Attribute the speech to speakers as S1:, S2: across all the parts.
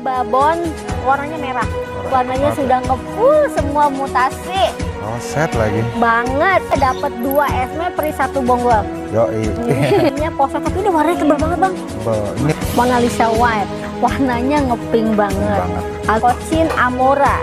S1: Babon warnanya merah, warnanya Mata. sudah ngepul semua mutasi.
S2: Oh, set lagi.
S1: Banget, dapat dua esme per satu bonggol. yo Ini poso tapi udah warnanya tebal banget bang. Ini Mona Lisa White, warnanya ngeping banget. Pink banget. Alcocin Amora,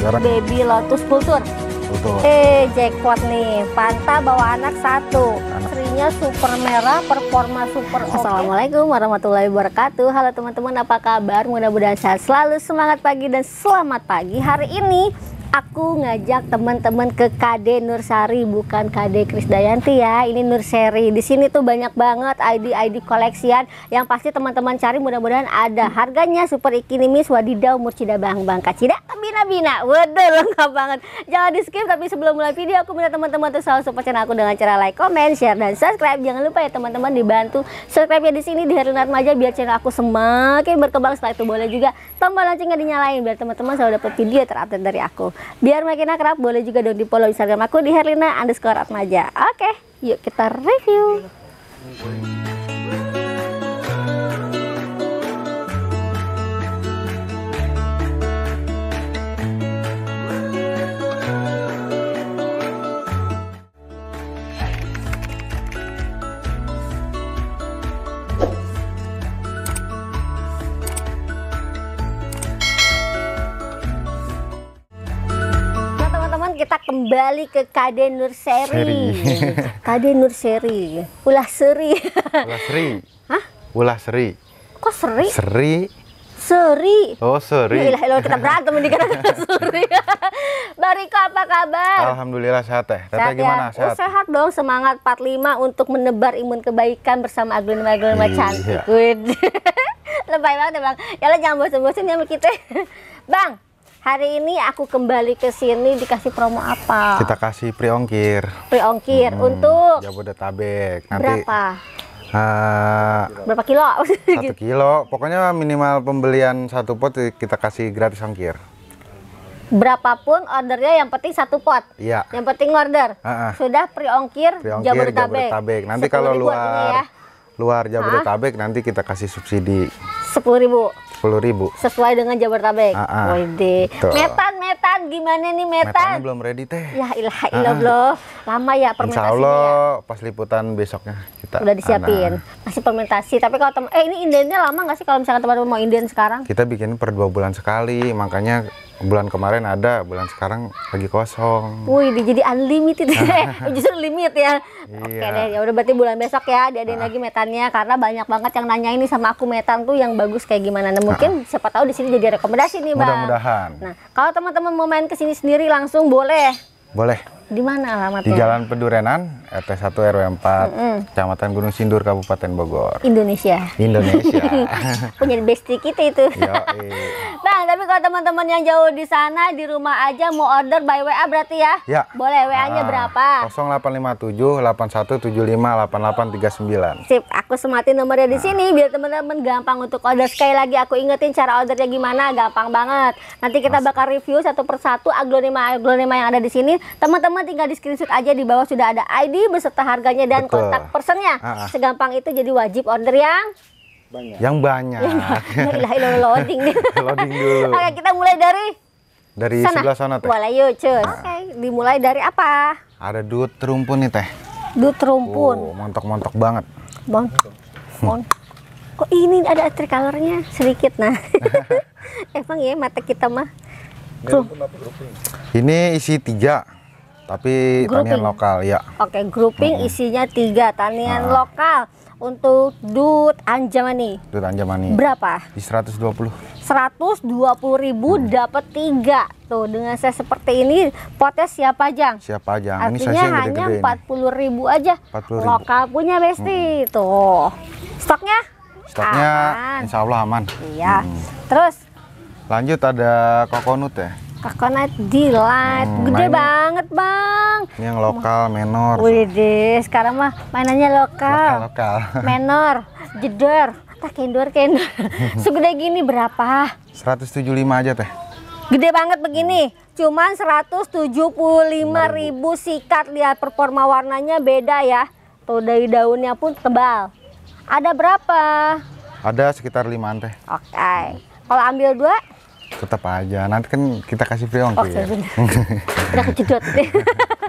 S1: Jarang. Baby Lotus Culture. Betul. Eh, jackpot nih. Panta bawa anak satu. Anak. Istrinya super merah, performa super Okay. Assalamualaikum warahmatullahi wabarakatuh. Halo teman-teman, apa kabar? Mudah-mudahan sehat selalu, semangat pagi dan selamat pagi. Hari ini aku ngajak teman-teman ke KD Nursari bukan KD Krisdayanti ya. Ini Nursari. Di sini tuh banyak banget ID-ID koleksian yang pasti teman-teman cari mudah-mudahan ada. Harganya super ikinimis wadidaw murcida bang bang, kacida bina-bina. Waduh lengkap banget. Jangan di skip tapi sebelum mulai video aku minta teman-teman tuh selalu support channel aku dengan cara like, comment, share dan subscribe. Jangan lupa ya teman-teman dibantu subscribe ya di sini di Harunat Maja biar channel aku semakin berkembang. Setelah itu boleh juga tombol loncengnya dinyalain biar teman-teman selalu dapat video terupdate dari aku. Biar makin akrab, boleh juga dong di follow Instagram aku di herlina underscore atmaja. Oke, yuk kita review. kembali ke Kade Nurseri. Seri. Kade Nurseri. Ulah Seri. Ulah Seri.
S2: Hah? Ulah Seri.
S1: Kok Seri? Seri. seri
S2: Oh, seri Ya ilah,
S1: kita berantem di kanan seri Bariko apa kabar?
S2: Alhamdulillah sehat teh. Teteh sehat ya? gimana? Ya? Sehat. Oh, sehat
S1: dong, semangat 45 untuk menebar imun kebaikan bersama aglonema-aglonema iya. cantik. Iya. Lebay banget ya, Bang. Ya jangan bosan-bosan ya sama kita. Bang, hari ini aku kembali ke sini dikasih promo apa?
S2: Kita kasih priongkir.
S1: Priongkir hmm, untuk
S2: Jabodetabek. Nanti berapa? Uh, berapa
S1: kilo? Satu gitu.
S2: kilo. Pokoknya minimal pembelian satu pot eh, kita kasih gratis ongkir.
S1: Berapapun ordernya, yang penting satu pot. Iya. Yang penting order. Uh -uh. Sudah priongkir, -ongkir Jabodetabek. Jabodetabek.
S2: Nanti kalau luar ya. luar Jabodetabek nanti kita kasih subsidi. Sepuluh ribu sepuluh ribu
S1: sesuai dengan Jabodetabek uh -uh. Wede. metan metan gimana nih metan metannya
S2: belum ready teh
S1: ya ilah ah, ah. ilah uh lama ya permintaan. Insya
S2: Allah ya? pas liputan besoknya kita udah disiapin
S1: ana. masih fermentasi tapi kalau teman eh ini indennya lama nggak sih kalau misalkan teman-teman mau inden sekarang
S2: kita bikin per dua bulan sekali makanya bulan kemarin ada, bulan sekarang lagi kosong.
S1: Wih, jadi unlimited ya. Justru limit ya. Iya. Oke deh, ya udah berarti bulan besok ya diadain nah. lagi metannya karena banyak banget yang nanya ini sama aku metan tuh yang bagus kayak gimana. Nah, mungkin nah. siapa tahu di sini jadi rekomendasi nih, Bang.
S2: Mudah-mudahan. Nah,
S1: kalau teman-teman mau main ke sini sendiri langsung boleh. Boleh. Di mana alamatnya? Di Jalan
S2: Pedurenan, RT 1 RW 4, mm -hmm. Kecamatan Gunung Sindur, Kabupaten Bogor. Indonesia. Indonesia.
S1: Punya bestie kita ya itu. Yoi. nah, tapi kalau teman-teman yang jauh di sana di rumah aja mau order by WA berarti ya? Ya. Boleh WA-nya ah, berapa?
S2: 0857 8175 8839.
S1: Sip, aku sematin nomornya di ah. sini biar teman-teman gampang untuk order. Sekali lagi aku ingetin cara ordernya gimana, gampang banget. Nanti kita Mas. bakal review satu persatu aglonema aglonema yang ada di sini. Teman-teman teman-teman tinggal di screenshot aja di bawah sudah ada ID beserta harganya dan Betul. kontak personnya. Uh Segampang itu jadi wajib order yang
S2: banyak. Yang banyak. Lah loading. loading dulu. Oke,
S1: kita mulai dari
S2: dari sana. sebelah sana teh. Mulai
S1: yuk, cus. Nah. Oke, okay, dimulai dari apa?
S2: Ada dut rumpun nih teh.
S1: Dut rumpun.
S2: Oh, montok-montok banget.
S1: Bon. Bon. Kok ini ada tricolornya sedikit nah. Emang ya mata kita mah.
S2: Ini isi tiga tapi grouping. tanian lokal ya.
S1: Oke, okay, grouping hmm. isinya tiga tanian nah. lokal untuk Dut Anjamani.
S2: Dut Anjamani. Berapa? Di 120.
S1: 120 ribu hmm. dapat tiga tuh dengan saya seperti ini potnya siapa jang?
S2: Siapa jang? Artinya ini hanya empat
S1: puluh ribu aja. 40 ribu. Lokal punya Besti hmm. tuh. Stoknya?
S2: Stoknya aman. Insya Allah aman. Iya. Hmm. Terus? Lanjut ada kokonut ya.
S1: Coconut delight, hmm, gede main, banget bang. Ini
S2: yang lokal, menor. Wih
S1: deh, sekarang mah mainannya lokal. Lokal, lokal. menor, jeder, tak kendor kendor. Segede gini berapa?
S2: 175 aja teh.
S1: Gede banget begini, cuman 175 ribu sikat. Lihat performa warnanya beda ya. Tuh dari daunnya pun tebal. Ada berapa?
S2: Ada sekitar lima teh.
S1: Oke. Okay. Kalau ambil dua?
S2: tetap aja nanti kan kita kasih free ongkir oh, ya?
S1: udah kejedot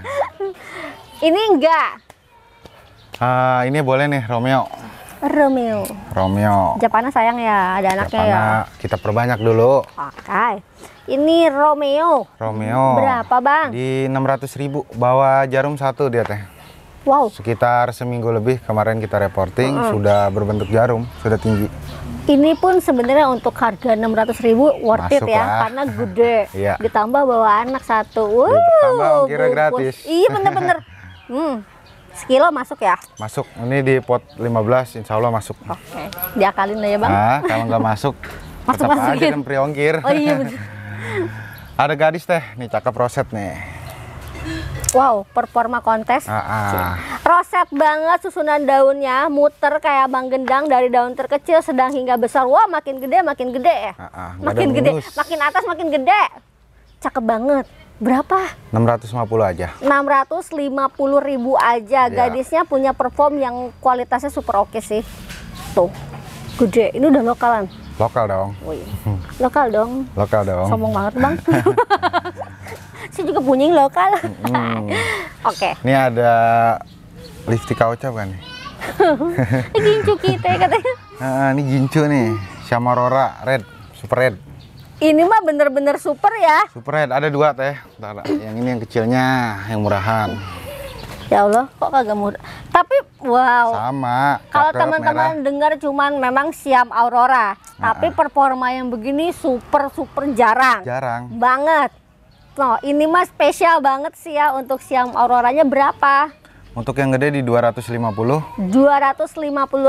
S1: ini enggak
S2: uh, ini boleh nih Romeo
S1: Romeo
S2: Romeo
S1: Japana sayang ya ada anaknya ya
S2: kita perbanyak dulu
S1: oke okay. ini Romeo
S2: Romeo berapa bang di 600.000 ribu bawa jarum satu dia teh Wow. Sekitar seminggu lebih kemarin kita reporting mm. sudah berbentuk jarum, sudah tinggi.
S1: Ini pun sebenarnya untuk harga ribu worth Masuk it ya, lah. karena gede. ya. Ditambah bawa anak satu.
S2: Wow. kira gratis. Iya bener-bener.
S1: hmm. Sekilo masuk ya?
S2: Masuk. Ini di pot 15 insya Allah masuk. Oke.
S1: Okay. Diakalin aja Bang. Nah, kalau nggak masuk, masuk tetap masukin. aja kan
S2: priongkir. Oh iya Ada gadis teh, nih cakep roset nih.
S1: Wow, performa kontes. Ah, ah. Roset banget susunan daunnya, muter kayak bang gendang dari daun terkecil sedang hingga besar. Wah, makin gede, makin gede ya.
S2: Ah, ah. makin gede, mulus.
S1: makin atas makin gede. Cakep banget. Berapa?
S2: 650 aja.
S1: 650 ribu aja. Ya. Gadisnya punya perform yang kualitasnya super oke okay sih. Tuh, gede. Ini udah lokalan.
S2: Lokal dong. Oh, iya. Lokal dong. Lokal dong. Sombong
S1: banget bang. Saya juga punya yang lokal.
S2: hmm. Oke. Okay. Ini ada lifty kauca bukan
S1: ini gincu kita katanya.
S2: Nah, ini gincu nih, Shamarora Red, Super Red.
S1: Ini mah bener-bener super ya.
S2: Super Red, ada dua teh. Yang ini yang kecilnya, yang murahan.
S1: Ya Allah, kok kagak murah. Tapi wow.
S2: Sama. Kalau teman-teman
S1: dengar cuman memang siam aurora, nah, tapi performa yang begini super super jarang. Jarang. Banget. No, ini mah spesial banget sih ya untuk siam auroranya berapa?
S2: Untuk yang gede di 250.
S1: 250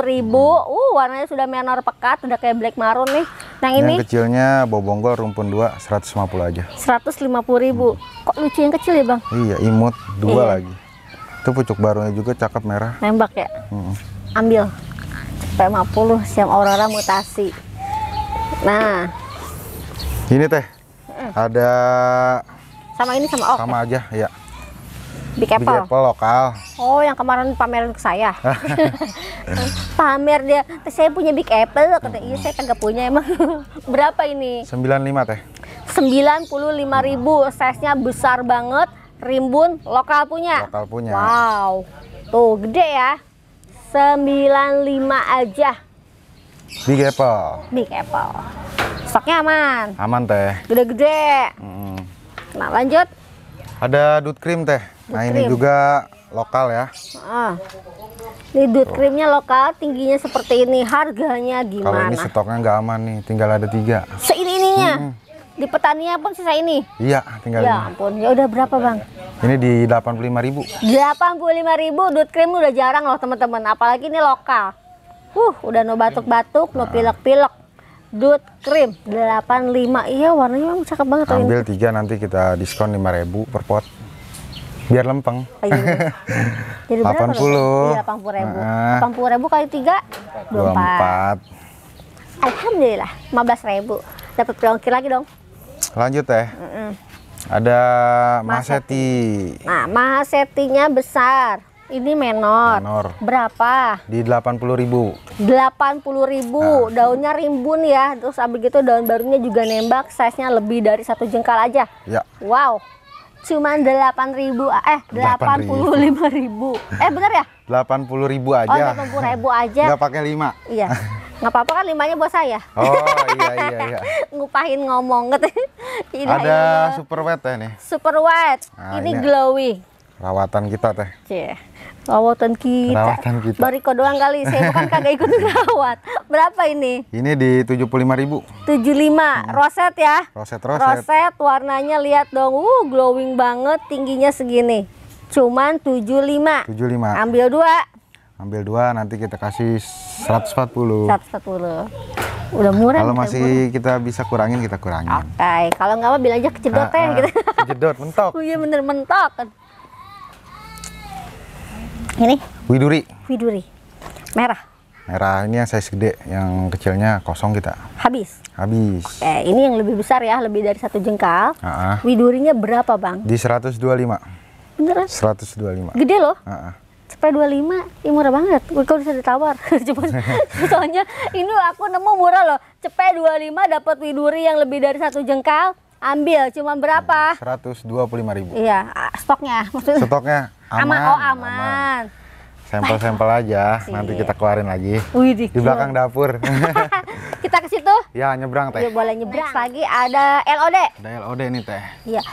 S1: ribu. Hmm. Uh, warnanya sudah menor pekat, udah kayak black maroon nih. Nah, yang ini Yang
S2: kecilnya bobonggol rumpun 2 150 aja.
S1: 150 ribu. Hmm. Kok lucu yang kecil ya, Bang?
S2: Iya, imut dua iya. lagi. Itu pucuk barunya juga cakep merah. Nembak ya? Hmm.
S1: Ambil. P50 siam aurora mutasi. Nah.
S2: Ini teh. Hmm. Ada sama ini sama oh Sama aja, ya. Big Apple. Big Apple lokal.
S1: Oh, yang kemarin pameran ke saya. Pamer dia, saya punya Big Apple kata hmm. iya saya kagak punya emang. Berapa ini?
S2: 95 teh.
S1: 95.000 ribu, size-nya besar banget rimbun lokal punya. Lokal punya. Wow. Tuh gede ya. 95 aja. Big Apple. Big Apple. Stoknya aman. Aman teh. gede gede. Hmm. Nah lanjut.
S2: Ada dut krim teh. Nah, dut nah cream. ini juga lokal ya.
S1: Ah. Ini dut creamnya krimnya lokal, tingginya seperti ini. Harganya gimana? Kalau ini
S2: stoknya nggak aman nih, tinggal ada tiga.
S1: Seini ininya. Hmm di petaninya pun sisa ini.
S2: Iya, tinggal ya, ini.
S1: ampun. Ya udah berapa, Bang?
S2: Ini di 85.000.
S1: 85.000 duit krim udah jarang loh, teman-teman. Apalagi ini lokal. Uh, udah no batuk-batuk, no ah. pilek-pilek. dut krim 85. Iya, warnanya memang cakep banget Ambil
S2: ini. 3 nanti kita diskon 5.000 per pot. Biar lempeng. Oh, Ayo. Iya.
S1: Jadi 80. Iya, 80.000. Nah. 80.000 kali 3 24. 24. Alhamdulillah, 15.000. Dapat perongkir lagi dong. Lanjut ya. Mm -mm.
S2: Ada Maseti.
S1: Nah, Masetinya besar. Ini menor. menor. Berapa?
S2: Di puluh ribu.
S1: puluh ribu. Nah. Daunnya rimbun ya. Terus abis itu daun barunya juga nembak. Size-nya lebih dari satu jengkal aja. Ya. Wow. Cuman delapan ribu. Eh, delapan puluh lima ribu. Eh, bener ya?
S2: puluh ribu aja. Oh, puluh
S1: ribu aja. Gak
S2: pakai 5.
S1: Iya. nggak apa-apa kan limanya buat saya
S2: oh iya iya iya
S1: ngupahin ngomong gitu ada
S2: iya. super wet teh ya nih
S1: super wet nah, ini, ini iya. glowy
S2: rawatan kita teh
S1: yeah. rawatan kita rawatan kita bariko doang kali saya bukan kagak ikut rawat berapa ini
S2: ini di lima ribu
S1: 75 hmm. roset ya
S2: roset roset roset
S1: warnanya lihat dong uh glowing banget tingginya segini cuman 75 75 ambil dua
S2: ambil dua nanti kita kasih 140
S1: 140 udah murah kalau masih
S2: 40. kita bisa kurangin kita kurangin oke
S1: okay. kalau nggak apa bilang aja kejedot ya ah, ah. gitu
S2: kejedot mentok
S1: oh iya bener mentok ini widuri widuri merah
S2: merah ini yang size gede yang kecilnya kosong kita habis habis oke okay.
S1: ini yang lebih besar ya lebih dari satu jengkal uh -uh. widurinya berapa bang
S2: di 125 beneran 125 gede loh uh -uh
S1: P25 ini murah banget. Gue kalau bisa ditawar. Cuman soalnya ini aku nemu murah loh. Cepet 25 dapat widuri yang lebih dari satu jengkal ambil cuma berapa?
S2: 125 ribu.
S1: Iya, stoknya maksudnya.
S2: Stoknya aman. Aman, oh aman.
S1: aman.
S2: Sampel-sampel aja, si. nanti iya. kita keluarin lagi. Wih, di belakang dapur. kita ke situ? Ya, nyebrang teh. Ya,
S1: boleh nyebrang. Next lagi ada LOD.
S2: Ada LOD nih teh.
S1: Iya.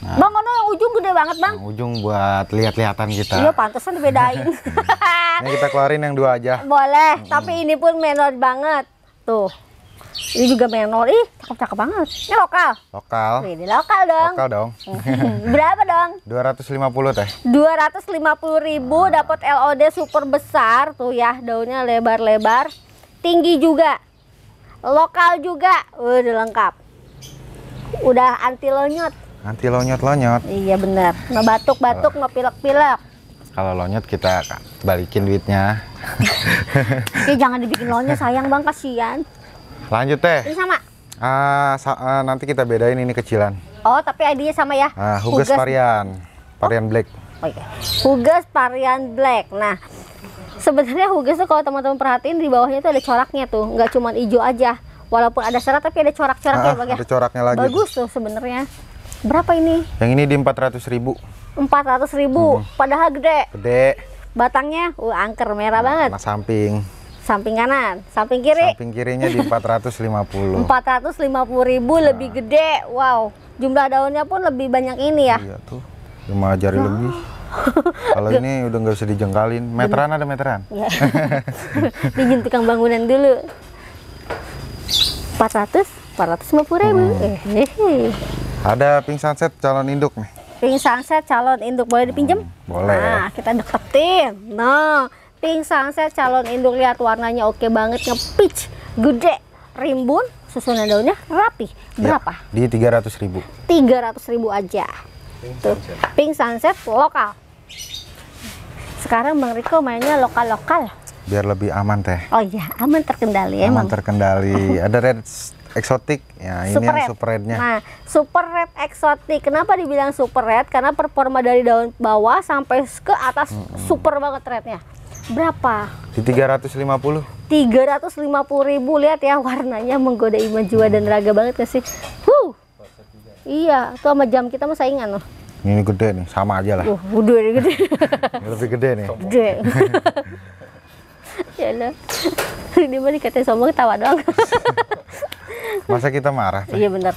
S1: Nah. Bang, ono anu yang ujung gede banget, Bang.
S2: Yang ujung buat lihat-lihatan kita. Iya,
S1: pantesan dibedain. Hmm.
S2: ini kita keluarin yang dua aja.
S1: Boleh, mm -hmm. tapi ini pun menor banget. Tuh. Ini juga menor. Ih, cakep-cakep banget. Ini lokal. Lokal. Ini lokal dong. Lokal
S2: dong. Hmm. Berapa dong? 250 teh.
S1: 250 ribu nah. dapat LOD super besar tuh ya, daunnya lebar-lebar. Tinggi juga. Lokal juga. Udah lengkap. Udah anti lenyot.
S2: Nanti lonyot-lonyot. Iya
S1: benar. Nggak batuk-batuk, nggak pilek-pilek.
S2: Kalau lonyot kita balikin duitnya.
S1: Oke, ya, jangan dibikin lonyot, sayang bang, kasihan.
S2: Lanjut teh. Ini sama. Ah, sa ah, nanti kita bedain ini kecilan.
S1: Oh, tapi ID-nya sama ya? Ah, hugas, hugas varian, varian oh? black. Oh iya. Hugas varian black. Nah, sebenarnya hugas tuh kalau teman-teman perhatiin di bawahnya tuh ada coraknya tuh, nggak cuma hijau aja. Walaupun ada serat tapi ada corak-coraknya ah, ya, Ada
S2: coraknya lagi. Bagus
S1: tuh sebenarnya. Berapa ini?
S2: Yang ini di empat ratus ribu.
S1: empat ratus ribu, hmm. padahal gede. Gede. Batangnya, uh, angker merah nah, banget. Nah, samping. Samping kanan, samping kiri. Samping
S2: kirinya di empat empat ratus ratus lima puluh
S1: lima puluh ribu nah. lebih gede, wow. Jumlah daunnya pun lebih banyak ini ya.
S2: Iya tuh, Cuma jari nah. lebih. Kalau ini udah nggak usah dijengkalin, iya. meteran ada meteran.
S1: Ya. Izin tukang bangunan dulu. 400, 450 ribu. Hmm. Eh, eh, eh.
S2: Ada pink sunset calon induk nih.
S1: Pink sunset calon induk boleh dipinjam? Hmm,
S2: boleh. Nah,
S1: kita deketin. Nah, pink sunset calon induk lihat warnanya oke banget, nge-peach, gede, rimbun, susunan daunnya rapi. Ya, Berapa?
S2: Ya, di ratus ribu.
S1: ratus ribu aja. Pink Tuh. sunset. Pink sunset lokal. Sekarang Bang Riko mainnya lokal-lokal.
S2: Biar lebih aman teh.
S1: Oh iya, aman terkendali aman emang. Aman
S2: terkendali. Ada red eksotik ya super ini red. yang super rednya nah
S1: super red eksotik kenapa dibilang super red karena performa dari daun bawah sampai ke atas -hmm. super banget rednya berapa
S2: di 350 350
S1: ribu lihat ya warnanya menggoda iman jiwa dan raga banget gak sih huh iya itu sama jam kita mau saingan loh
S2: ini gede nih sama aja lah uh, gede lebih gede nih gede
S1: ya lah ini mah dikatain sombong ketawa doang
S2: Masa kita marah? Iya benar.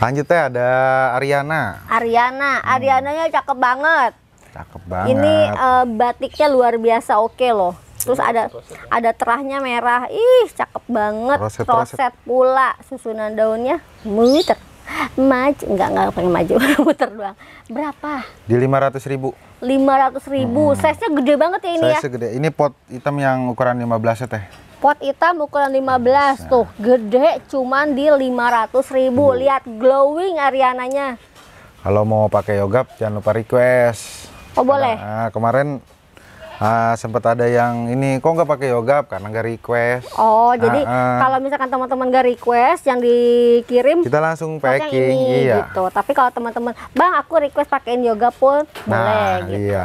S2: Lanjutnya ada Ariana.
S1: Ariana, hmm. Ariananya cakep banget.
S2: Cakep banget. Ini uh,
S1: batiknya luar biasa oke okay loh. Terus ada ada terahnya merah. Ih, cakep banget. Roset, roset. roset pula susunan daunnya muter. maju enggak enggak pengen maju, muter doang. Berapa?
S2: Di ratus ribu.
S1: 500 ribu, hmm. size-nya gede banget ya ini size
S2: ya? gede, ini pot hitam yang ukuran 15 ya teh
S1: Pot hitam ukuran 15 tuh, gede cuman di 500 ribu. Lihat glowing Ariananya.
S2: Kalau mau pakai yoga, jangan lupa request. Oh boleh. Nah, kemarin Uh, ah, sempat ada yang ini kok nggak pakai yoga karena nggak request.
S1: Oh, jadi uh, kalau misalkan teman-teman nggak request yang dikirim kita langsung packing ini, iya. gitu. Tapi kalau teman-teman, "Bang, aku request pakaiin yoga pun"
S2: nah, boleh gitu. Iya.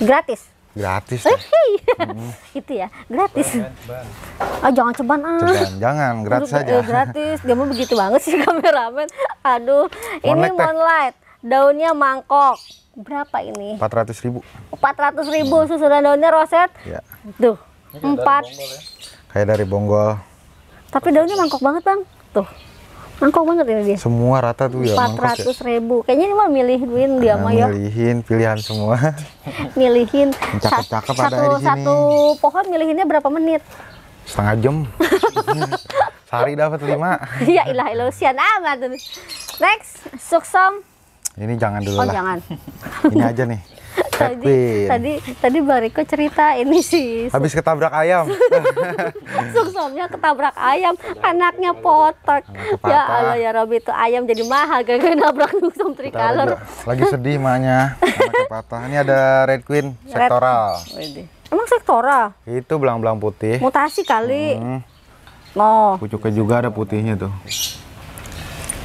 S2: Gratis gratis eh,
S1: iya. hmm. itu ya gratis ceban, ah oh, jangan ceban ah ceban.
S2: jangan gratis eh, aja eh, gratis
S1: dia mau begitu banget sih kameramen aduh ini moonlight daunnya mangkok berapa ini Empat ratus ribu Empat ratus ribu hmm. susunan daunnya roset iya. ya. tuh empat
S2: kayak dari bonggol
S1: tapi daunnya mangkok banget bang tuh Angkau banget ini dia.
S2: Semua rata tuh ya. ya. Empat ratus
S1: ribu. Kayaknya ini mah milih duit dia nah, mah ya.
S2: Milihin pilihan semua.
S1: milihin. Cakep -cakep satu ada satu pohon milihinnya berapa menit?
S2: Setengah jam. Sari dapat lima.
S1: Iya ilah ilusian amat. Next, suksom.
S2: Ini jangan dulu oh, lah. jangan. ini aja nih tadi tadi
S1: tadi Bariko cerita ini sih habis
S2: ketabrak ayam
S1: suksomnya ketabrak ayam anaknya potek ya Allah ya Robi itu ayam jadi mahal gak gara nabrak suksum tricolor
S2: lagi sedih maknya patah ini ada red queen sektoral
S1: red. emang sektoral
S2: itu belang-belang putih mutasi kali hmm. oh pucuknya juga ada putihnya tuh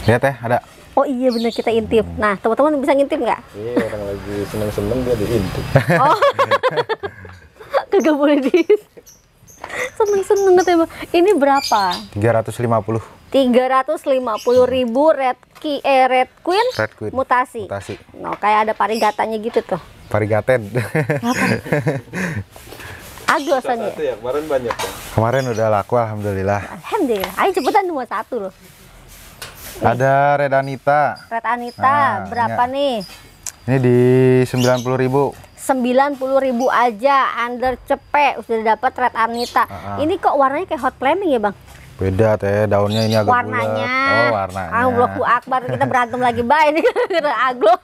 S2: lihat ya ada
S1: Oh iya bener kita intip. Nah teman-teman bisa ngintip nggak?
S2: Iya orang lagi seneng-seneng dia diintip. Oh,
S1: kagak boleh di. Seneng-seneng katanya Ini berapa?
S2: Tiga ratus lima 350.
S1: 350 ribu red ki eh red queen, red queen. mutasi. Mutasi. No kayak ada parigatanya gitu
S2: tuh. Parigaten. Apa? Agak Ya, kemarin banyak ya? Kemarin udah laku alhamdulillah.
S1: Alhamdulillah. Ayo cepetan dua satu loh.
S2: Ada Red Anita.
S1: Red Anita, nah, berapa ini,
S2: nih? Ini di 90.000.
S1: puluh ribu aja under cepek udah dapat red anita. Uh -huh. Ini kok warnanya kayak hot flaming ya, Bang?
S2: Beda teh, daunnya ini agak warnanya. Bulat. Oh, warnanya. Allahu Akbar, kita
S1: berantem lagi, Bang. Ini gara aglo.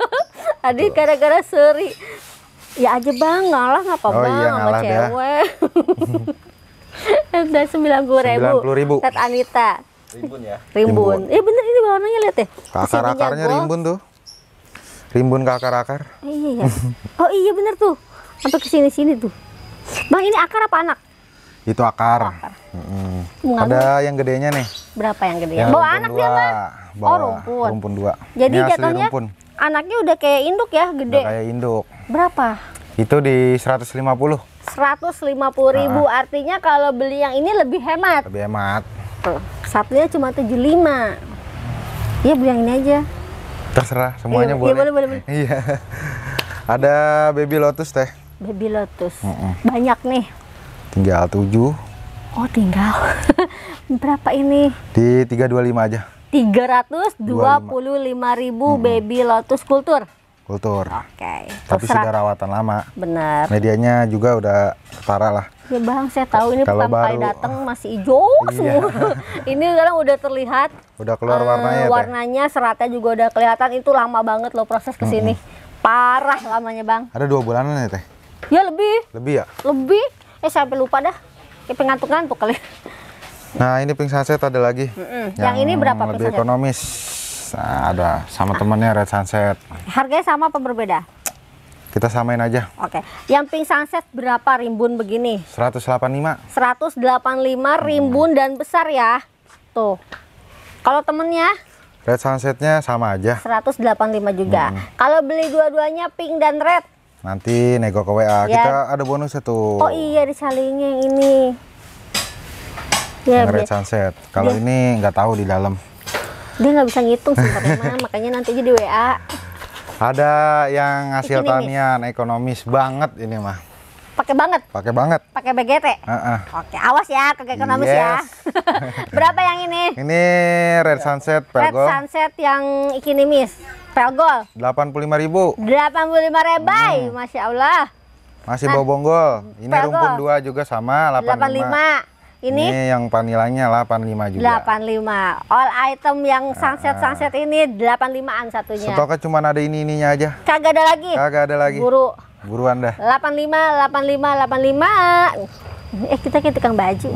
S1: Tadi gara-gara seri. Ya aja, Bang, ngalah ngapa, oh, iya, Bang, iya, ngalah sama cewek. Udah 90 ribu. ribu. Red anita. Rimbun ya. Rimbun. Iya bener ini warnanya lihat ya. Akar-akarnya rimbun
S2: tuh. Rimbun ke akar-akar.
S1: Iya. iya. Oh iya bener tuh. Sampai ke sini-sini tuh. Bang ini akar apa anak?
S2: Itu akar. akar. -hmm. Ada yang gedenya nih.
S1: Berapa yang gedenya? Bawa anak dua. dia, oh, Bawa oh, rumpun.
S2: Rumpun dua. Jadi ini jatuhnya rumpun.
S1: anaknya udah kayak induk ya, gede. Udah kayak induk. Berapa?
S2: Itu di 150. puluh
S1: ribu. Nah. Artinya kalau beli yang ini lebih hemat. Lebih hemat tuh satunya cuma 75 iya bu yang ini aja
S2: terserah semuanya iya, boleh. Iya, boleh boleh boleh iya ada baby lotus teh
S1: baby lotus mm -mm. banyak nih
S2: tinggal tujuh
S1: oh tinggal berapa ini
S2: di 325 aja
S1: dua ribu mm -mm. baby lotus kultur kultur. Oke.
S2: Okay. Tapi Terserah. sudah rawatan lama. Benar. Medianya juga udah parah lah.
S1: Ya Bang, saya tahu ini Kalau pertama baru, kali datang ah. masih hijau iya. semua. ini sekarang udah terlihat
S2: udah keluar uh, eh, warnanya. Warnanya,
S1: teh. seratnya juga udah kelihatan. Itu lama banget loh proses kesini. -hmm. Parah lamanya, Bang.
S2: Ada dua bulanan ya, Teh? Ya, lebih. Lebih ya?
S1: Lebih. Eh, sampai lupa dah. Kayak pengantuk-ngantuk kali.
S2: Nah, ini pingsan saya ada lagi. Mm
S1: -mm. Yang, yang ini berapa lebih ekonomis.
S2: Nah, ada sama temennya Red Sunset.
S1: Harganya sama apa berbeda?
S2: Kita samain aja.
S1: Oke. Yang Pink Sunset berapa rimbun begini? 185. 185 rimbun dan besar ya. Tuh. Kalau temennya?
S2: Red Sunsetnya sama aja.
S1: 185 juga. Hmm. Kalau beli dua-duanya Pink dan Red?
S2: Nanti nego ke WA. Ya. Kita ada bonus itu. Ya oh
S1: iya disalingnya ini. Ya, Red
S2: Sunset. Kalau iya. ini nggak tahu di dalam.
S1: Dia nggak bisa ngitung sebenarnya, makanya nanti aja di WA.
S2: Ada yang hasil tanian ekonomis banget ini mah. Pakai banget. Pakai banget.
S1: Pakai BGT. Uh -uh. Oke, awas ya ke ekonomis ya. yes. ya. Berapa yang ini?
S2: Ini Red Sunset Pelgol. Red
S1: Sunset yang ikinimis. Pelgol.
S2: 85.000. ribu.
S1: Hmm. Masya Allah.
S2: Masih nah, bau bonggol. Ini pelgol. rumpun dua juga sama 85.
S1: 85. Ini, ini
S2: yang panilanya 85 juga.
S1: 85. All item yang ah, sunset-sunset ah. ini 85-an satunya. Stoknya
S2: cuma ada ini-ininya aja.
S1: Kagak ada lagi. Kagak ada lagi. Buru. Buruan dah. 85, 85, 85. Eh kita kayak tukang baju.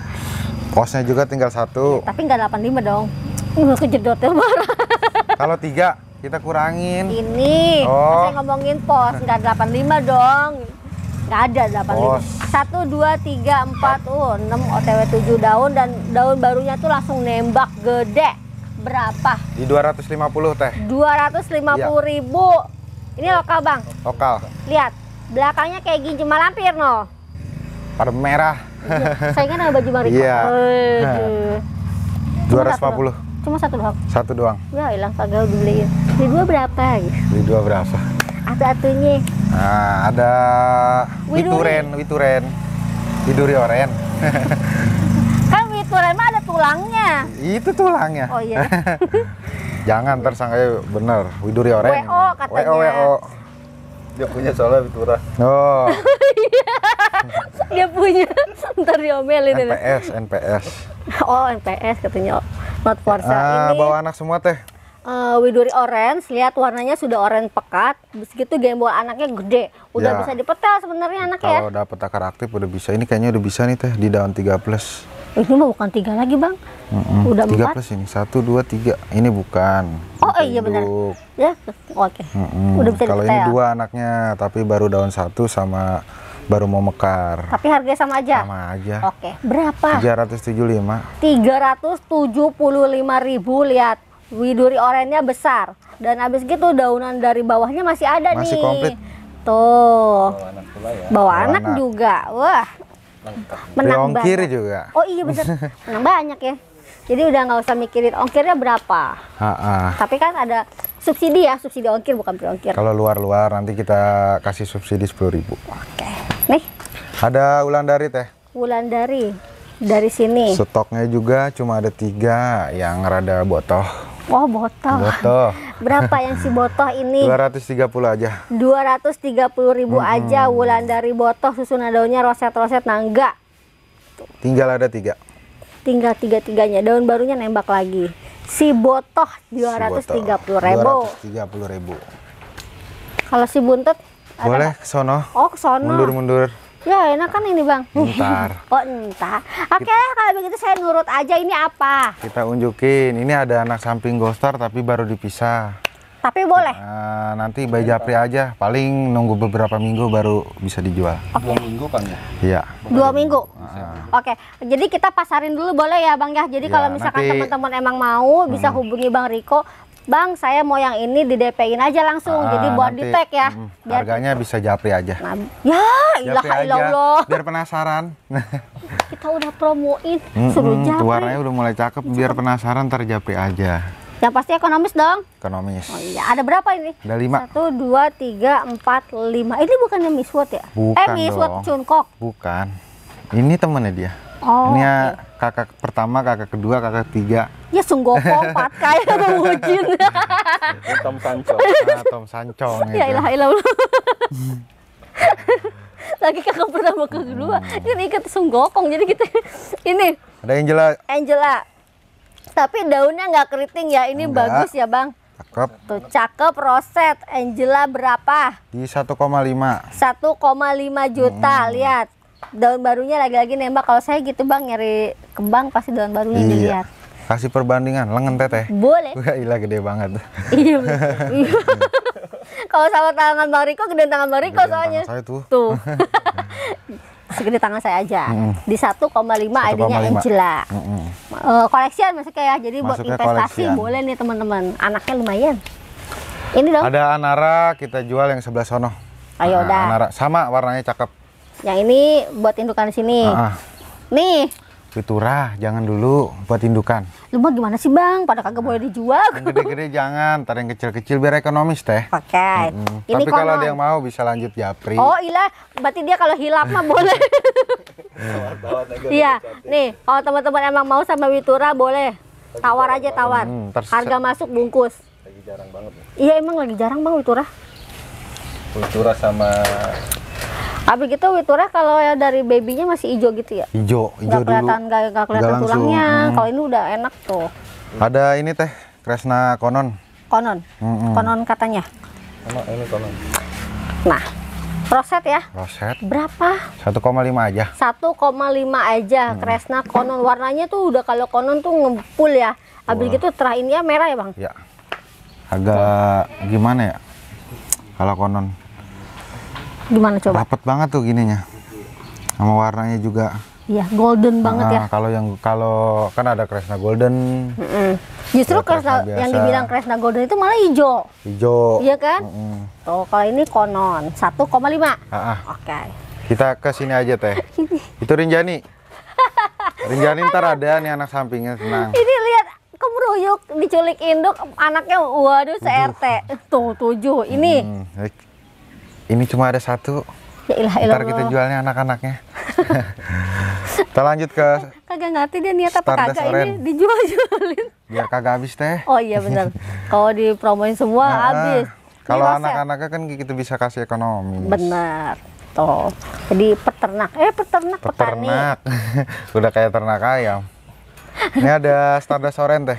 S2: Kosnya juga tinggal satu.
S1: Ya, tapi nggak 85 dong. Uh, kejedot ya
S2: Kalau tiga kita kurangin. Ini. Oh. Saya
S1: ngomongin pos nggak 85 dong. Gak ada 85 oh. 1, 2, 3, 4, oh, 6 OTW 7 daun dan daun barunya tuh langsung nembak gede berapa?
S2: di 250 teh 250
S1: iya. ribu ini iya. lokal bang? lokal lihat belakangnya kayak ginjal malampir no
S2: pada merah iya. saya
S1: kan baju bang Riko iya
S2: dua puluh cuma satu doang satu doang
S1: ya hilang kagak dibeliin. Di dua berapa
S2: Di dua berapa
S1: atau atunya
S2: Nah, ada wituren, wituren. Widuri oren.
S1: kan wituren mah ada tulangnya.
S2: Itu tulangnya. Oh iya. Jangan tersangka bener. Widuri oren. WO
S1: katanya. WO, WO.
S2: Dia punya soalnya Witura. Oh.
S1: Dia punya. Ntar diomelin. NPS, NPS. Oh, NPS katanya. Not for sale. Ah,
S2: ini. bawa anak semua teh
S1: uh, widuri orange, lihat warnanya sudah orange pekat, begitu gembok anaknya gede, udah ya. bisa dipetel sebenarnya anaknya. Kalau
S2: udah peta aktif udah bisa, ini kayaknya udah bisa nih teh di daun tiga plus.
S1: Eh, ini mah bukan tiga lagi bang,
S2: mm -hmm. udah tiga plus ini satu dua tiga, ini bukan. Oh eh, iya benar,
S1: ya oke, okay.
S2: mm -hmm. udah bisa Kalau ini dua anaknya, tapi baru daun satu sama baru mau mekar.
S1: Tapi harganya sama aja? Sama aja. Oke, ratus
S2: berapa?
S1: 375. lima ribu lihat Widuri oranye besar dan abis gitu daunan dari bawahnya masih ada masih nih. Komplit. Tuh. Bawa anak ya. anak, anak juga. Wah. Menang ongkir banyak. juga. Oh iya benar. Menang banyak ya. Jadi udah nggak usah mikirin ongkirnya berapa. Ha -ha. Tapi kan ada subsidi ya, subsidi ongkir bukan beli ongkir. Kalau
S2: luar-luar nanti kita kasih subsidi sepuluh ribu. Oke. Nih. Ada ulan dari teh.
S1: Ulan dari dari sini.
S2: Stoknya juga cuma ada tiga yang rada botoh.
S1: Oh botol botol.
S2: Berapa yang si
S1: botol ini?
S2: 230 aja.
S1: 230 ribu hmm. aja wulan dari botol susun adonnya, roset-roset nangga. enggak.
S2: Tinggal ada tiga.
S1: Tinggal tiga-tiganya. Daun barunya nembak lagi. Si botoh 230 si ribu. 230 ribu. Kalau si buntet
S2: Boleh ke sono. Oh ke sono. Mundur-mundur.
S1: Ya enak kan ini bang. Ntar. oh entah. Oke okay, kalau begitu saya nurut aja ini apa?
S2: Kita unjukin. Ini ada anak samping Ghostar tapi baru dipisah. Tapi boleh. Nah, nanti bayi japri aja. Paling nunggu beberapa minggu baru bisa dijual. Okay. Dua minggu kan ya? Iya. Dua minggu.
S1: Nah. Oke. Okay. Jadi kita pasarin dulu boleh ya bang ya. Jadi ya, kalau misalkan teman-teman emang mau hmm. bisa hubungi bang Riko. Bang, saya mau yang ini di DP-in aja langsung. Ah, Jadi buat di pack ya. Hmm, biar...
S2: Harganya bisa japri aja. Nah,
S1: ya, ilah
S2: Biar penasaran. Kita udah promoin, hmm, suruh mm, japri. Warnanya udah mulai cakep, biar penasaran japri aja.
S1: Yang pasti ekonomis dong.
S2: Ekonomis. Oh
S1: iya, ada berapa ini? Ada lima. Satu, dua, tiga, empat, lima. Ini bukannya Miss ya? Bukan eh, Miss Cunkok.
S2: Bukan. Ini temennya dia.
S1: Oh, ini ya
S2: okay. kakak pertama, kakak kedua, kakak ketiga.
S1: Ya sunggokong, kayak
S2: atau mujin. Iya. Tom Sancong. Ah, Tom Sancong. ya gitu. ilah ilah.
S1: Lagi kakak pertama ke kedua, hmm. ini ikat sunggokong. Jadi kita ini. Ada Angela. Angela. Tapi daunnya nggak keriting ya, ini Enggak. bagus ya bang. Cakep. Tuh cakep roset Angela berapa? Di 1,5. 1,5 juta, hmm. lihat daun barunya lagi-lagi nembak kalau saya gitu bang nyari kembang pasti daun barunya iya. dilihat
S2: kasih perbandingan lengan teteh boleh wah ilah gede banget
S1: iya kalau sama tangan bang Riko gede tangan bang Riko gede soalnya saya tuh tuh segede tangan saya aja mm. di 1,5 ID-nya Angela mm -hmm. uh, koleksian maksudnya ya jadi maksudnya buat investasi koleksian. boleh nih teman-teman anaknya lumayan ini dong
S2: ada Anara kita jual yang sebelah sono Ayo nah, udah. Anara sama warnanya cakep
S1: yang ini buat indukan di sini. Uh -uh. Nih.
S2: Fitura, jangan dulu buat indukan.
S1: Lu mau gimana sih bang? Pada kagak boleh dijual.
S2: Gede-gede jangan, ntar yang kecil-kecil biar ekonomis teh. Oke. Okay. Mm -hmm. Tapi konon. kalau ada yang mau bisa lanjut japri. Oh
S1: iya, berarti dia kalau hilap mah boleh. Iya, nih kalau teman-teman emang mau sama Witura boleh. Tawar aja tawar. Hmm, Harga masuk bungkus. Lagi jarang banget. Iya emang lagi jarang bang Witura.
S2: Witura sama
S1: Abi gitu witurnya kalau ya dari babynya masih hijau gitu ya?
S2: Hijau, hijau gak kelihatan, dulu. Gak, gak kelihatan gak tulangnya. Hmm. Kalau
S1: ini udah enak tuh.
S2: Ada ini teh, Kresna Konon.
S1: Konon? Hmm, hmm. Konon katanya?
S2: Konon, ini Konon. Nah, roset ya? Roset. Berapa? 1,5 aja.
S1: 1,5 aja, hmm. Kresna Konon. Warnanya tuh udah kalau Konon tuh ngempul ya. Abi gitu terah ini ya merah ya bang? Ya.
S2: Agak gimana ya? Kalau Konon Gimana coba? Dapat banget tuh gininya. Sama warnanya juga.
S1: Iya, golden nah, banget ya.
S2: Kalau yang kalau kan ada Kresna Golden. Mm -mm.
S1: Justru Kresna, Kresna yang dibilang Kresna Golden itu malah hijau.
S2: Hijau. Iya
S1: kan? Mm -mm. Tuh, oh, kalau ini konon 1,5. Ah. Oke. Okay.
S2: Kita ke sini aja, Teh. itu Rinjani. Rinjani ntar ada nih anak sampingnya senang.
S1: Ini lihat kemeruyuk diculik induk anaknya waduh CRT. Tuh, tujuh. Ini
S2: hmm ini cuma ada satu
S1: ya ilah, ilah kita
S2: jualnya anak-anaknya kita lanjut ke
S1: kagak ngerti dia niat apa kagak ini dijual-jualin
S2: biar kagak habis teh
S1: oh iya benar kalau promoin semua nah, habis
S2: kalau anak-anaknya kan kita gitu bisa kasih ekonomi
S1: benar toh. jadi peternak eh peternak
S2: peternak petani. udah kayak ternak ayam ini ada standar soren teh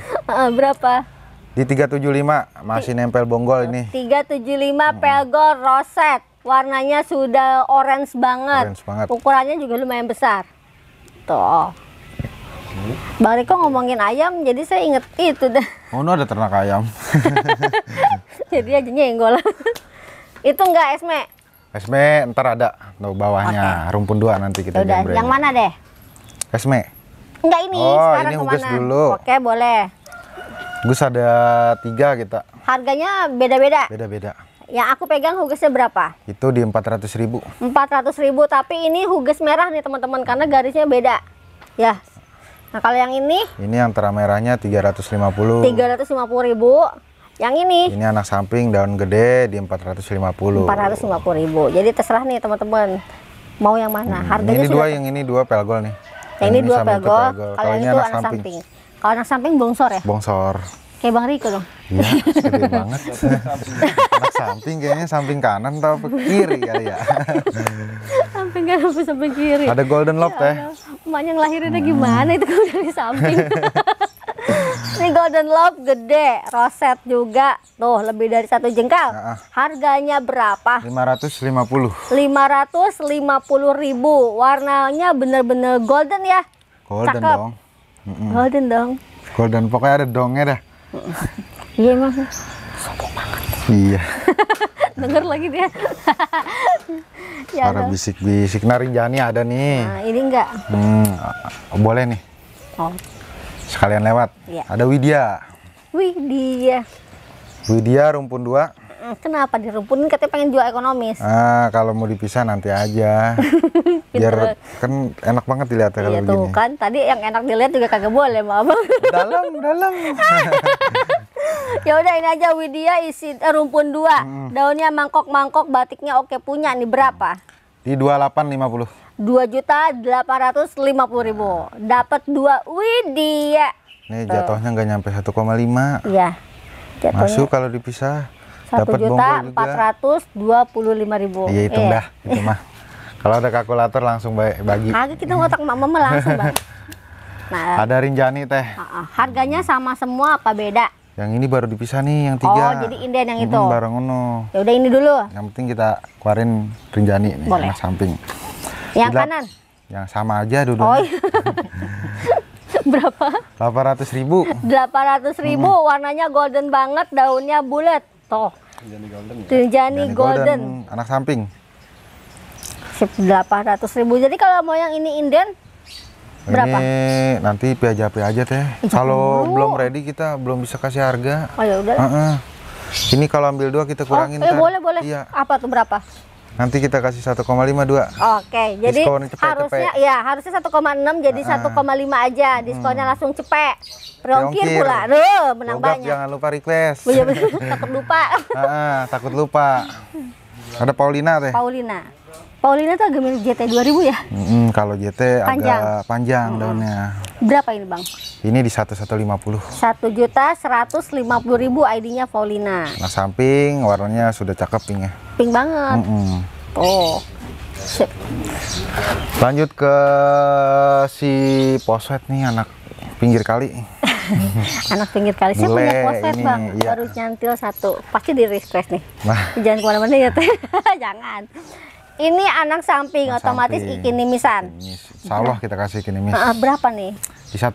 S2: berapa di 375 masih nempel bonggol ini.
S1: 375 hmm. pelgol roset. Warnanya sudah orange banget. orange banget. Ukurannya juga lumayan besar. Tuh. Bang Riko ngomongin ayam, jadi saya inget itu deh
S2: Oh, no ada ternak ayam.
S1: jadi aja nyenggol. itu enggak esme?
S2: Esme ntar ada tuh bawahnya okay. rumpun dua nanti kita Udah, Yang mana deh? Esme.
S1: Enggak ini. Oh, sekarang ini kemana? dulu. Oke, boleh.
S2: Gus ada tiga kita.
S1: Harganya beda-beda. Beda-beda. Yang aku pegang hugusnya berapa?
S2: Itu di empat ratus ribu.
S1: Empat ratus ribu, tapi ini hugus merah nih teman-teman, karena garisnya beda. Ya, nah kalau yang ini?
S2: Ini yang merahnya tiga Tiga ratus lima puluh.
S1: ratus lima puluh ribu. Yang ini? Ini
S2: anak samping daun gede di empat Empat ratus ratus lima puluh. lima
S1: puluh ribu. Jadi terserah nih teman-teman, mau yang mana? Hmm, Harganya ini dua, yang
S2: ini dua pelgol nih. Yang, ini, dua pelgol, kalau yang ini anak, anak samping.
S1: samping. Kalau anak samping bongsor ya? Bongsor. Kayak Bang Riko dong. Iya, gede banget.
S2: anak samping kayaknya samping kanan atau kiri kali ya.
S1: samping kanan atau samping kiri. Ada
S2: golden lob teh. Ya,
S1: ya? Emaknya ngelahirinnya hmm. gimana itu kalau dari samping. Ini golden lob gede, roset juga. Tuh, lebih dari satu jengkal. Ya. Harganya berapa?
S2: 550.
S1: 550 ribu. Warnanya bener-bener golden ya.
S2: Golden Cakep. dong. Mm-mm. Golden dong. Golden pokoknya ada dongnya dah.
S1: iya emang. Sombong
S2: banget. Iya.
S1: Dengar lagi dia. Para ya,
S2: bisik-bisik nah, jani ada nih. Nah, ini enggak. Hmm, boleh nih. Oh. Sekalian lewat. yeah. Ada Widya.
S1: Widya.
S2: Widya rumpun dua.
S1: Kenapa dirumpunin kan Katanya pengen jual ekonomis.
S2: Ah, kalau mau dipisah nanti aja. Gitu Biar kan enak banget dilihat ya kalau iya, begini. kan
S1: tadi yang enak dilihat juga kagak boleh, maaf. dalam, dalam. ya udah ini aja Widya isi eh, rumpun dua. Hmm. Daunnya mangkok-mangkok, batiknya oke punya nih berapa?
S2: Di 2850
S1: dua juta delapan ratus lima puluh ribu dapat dua widya
S2: nih jatuhnya nggak nyampe 1,5 iya masuk kalau dipisah satu juta empat
S1: ratus dua puluh lima ribu iya itu iya. dah itu mah
S2: kalau ada kalkulator langsung bagi agak ah,
S1: gitu, kita ngotak mak mama langsung bang nah
S2: ada rinjani teh
S1: harganya sama semua apa beda
S2: yang ini baru dipisah nih yang tiga oh jadi inden yang itu hmm, barang uno ya udah ini dulu yang penting kita keluarin rinjani nih Boleh. yang samping yang Dilap, kanan yang sama aja dulu oh, iya. berapa? 800 ribu
S1: 800 ribu hmm. warnanya golden banget daunnya bulat toh
S2: Tunjani Golden ya. Tunjani Golden. Golden. Anak samping.
S1: Sip ratus ribu. Jadi kalau mau yang ini inden berapa? Ini
S2: nanti PHJP aja teh. Kalau belum ready kita belum bisa kasih harga. Oh
S1: ya udah. Uh -uh.
S2: Ini kalau ambil dua kita kurangin. Oh, eh, boleh boleh. Iya.
S1: Apa tuh berapa?
S2: Nanti kita kasih 1,52. Oke,
S1: okay, jadi cepet, harusnya cepet. ya harusnya 1,6 jadi uh, 1,5 aja. Diskonnya hmm. langsung cepet. Perongkir pula. Duh, menang banyak. Jangan
S2: lupa request. Oh, iya, takut lupa. uh, takut lupa. Ada Paulina teh.
S1: Paulina. Paulina tuh agak mirip JT 2000 ya?
S2: -hmm, kalau JT panjang. agak panjang -hmm. daunnya. Berapa ini Bang? Ini di 1150. 1
S1: juta 150 ribu ID-nya Paulina. Nah
S2: samping warnanya sudah cakep pinknya.
S1: Pink banget. Mm -hmm. Oh. Sip.
S2: Lanjut ke si poset nih anak pinggir kali.
S1: anak pinggir kali sih punya poset bang ya. baru nyantil satu pasti di request nih nah. jangan kemana-mana ya teh jangan ini anak samping, anak otomatis samping. ikinimisan.
S2: Insya Allah kita kasih ikinimis. Uh, berapa nih? Di 1,2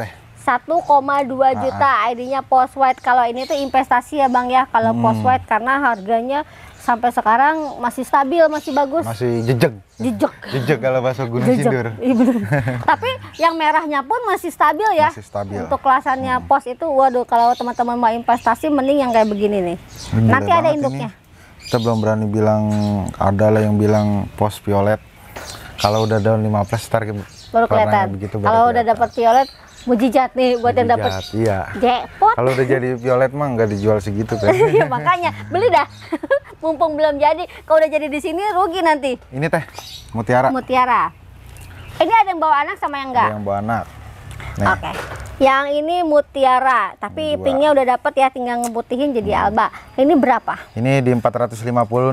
S2: teh.
S1: 1,2 juta uh, ID-nya post white. Kalau ini tuh investasi ya Bang ya kalau hmm. post white karena harganya sampai sekarang masih stabil, masih bagus. Masih jejeg. Jejeg. jejeg
S2: kalau bahasa Gunung Sindur. Iya
S1: Tapi yang merahnya pun masih stabil ya. Masih stabil. Untuk kelasannya hmm. pos itu waduh kalau teman-teman mau investasi mending yang kayak begini nih. Nanti ada induknya. Ini
S2: kita belum berani bilang ada lah yang bilang pos violet kalau udah daun 15 star baru kelihatan begitu kalau udah
S1: dapat violet mujizat nih buat mujijat, yang dapat
S2: iya jackpot kalau udah jadi violet mah nggak dijual segitu kan ya
S1: makanya beli dah mumpung belum jadi kalau udah jadi di sini rugi nanti
S2: ini teh mutiara
S1: mutiara ini ada yang bawa anak sama yang enggak ada yang bawa anak Nah. Oke. Okay. Yang ini mutiara, tapi Dua. pinknya udah dapet ya, tinggal ngebutihin jadi hmm. alba. Ini berapa?
S2: Ini di 450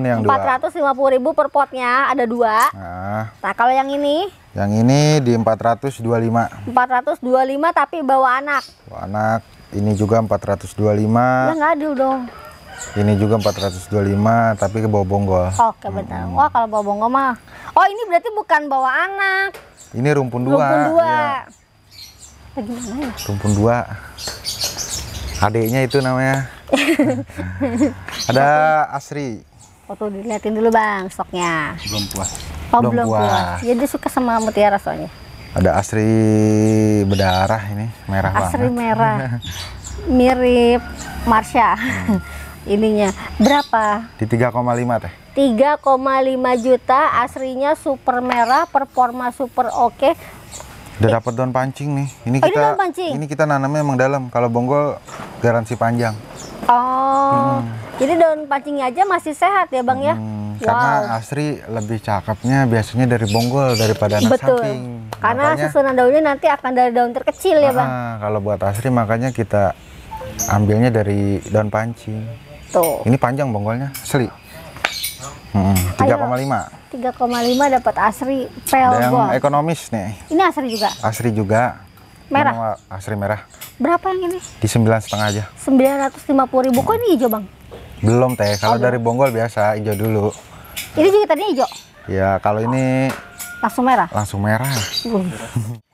S2: nih yang 450
S1: dua. ribu per potnya, ada dua. Nah, nah kalau yang ini?
S2: Yang ini di 425.
S1: 425 tapi bawa anak.
S2: Bawa anak. Ini juga 425. Ya
S1: nggak adil dong.
S2: Ini juga 425 tapi ke bawa bonggol.
S1: Oke, hmm. Oh, Hmm. Wah, kalau bawa bonggol mah. Oh, ini berarti bukan bawa anak.
S2: Ini rumpun dua. Rumpun dua.
S1: Iya gimana ya?
S2: Rumpun dua. Adiknya itu namanya. Ada Asri.
S1: foto diliatin dulu bang stoknya.
S2: Belum puas. Oh, belum, belum puas. puas.
S1: Ya dia suka sama mutiara soalnya.
S2: Ada Asri berdarah ini merah Asri banget.
S1: merah. Mirip Marsha. Hmm. Ininya berapa?
S2: Di 3,5 teh.
S1: 3,5 juta aslinya super merah performa super oke okay.
S2: Udah dapat daun pancing nih. Ini oh, kita ini, kita nanamnya emang dalam. Kalau bonggol garansi panjang.
S1: Oh. Hmm. Jadi daun pancingnya aja masih sehat ya, Bang ya? Hmm, wow. Karena
S2: asri lebih cakepnya biasanya dari bonggol daripada anak Betul. samping.
S1: Karena makanya, susunan daunnya nanti akan dari daun terkecil ya, Bang.
S2: Ah, kalau buat asri makanya kita ambilnya dari daun pancing. Tuh. Ini panjang bonggolnya, asli. Tiga koma lima.
S1: Tiga koma lima dapat asri pel yang gua.
S2: ekonomis nih. Ini asri juga. Asri juga. Merah. asri merah.
S1: Berapa yang ini?
S2: Di sembilan setengah aja.
S1: Sembilan ratus lima puluh ribu. Kok ini hijau bang?
S2: Belum teh. Kalau oh, dari bonggol biasa hijau dulu.
S1: Ini juga tadi hijau.
S2: Ya kalau ini langsung merah. Langsung merah.
S1: Uh.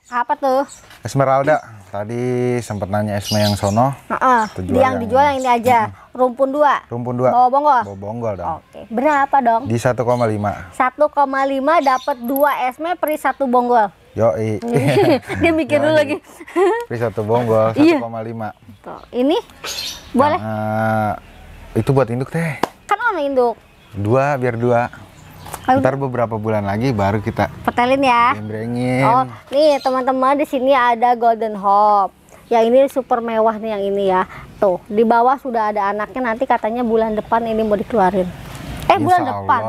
S1: Apa tuh?
S2: Esmeralda. Tadi sempat nanya Esme yang sono. Uh -uh. yang, yang dijual yang ini
S1: aja. Uh -huh Rumpun dua. Rumpun dua. Bawa bonggol. Bawa bonggol dong. Oke. Berapa dong? Di
S2: satu Satu koma lima.
S1: koma lima dapat 2 esme per satu bonggol.
S2: Yoi.
S1: Dia mikir dulu lagi.
S2: per satu bonggol iya. satu koma lima. ini boleh. Nah, itu buat induk teh.
S1: Kan orang induk.
S2: Dua biar dua. Ntar beberapa bulan lagi baru kita
S1: petelin ya.
S2: Brengin. Oh,
S1: nih teman-teman di sini ada Golden Hop. Yang ini super mewah nih yang ini ya. Tuh, di bawah sudah ada anaknya nanti katanya bulan depan ini mau dikeluarin. Eh Insya bulan Allah. depan.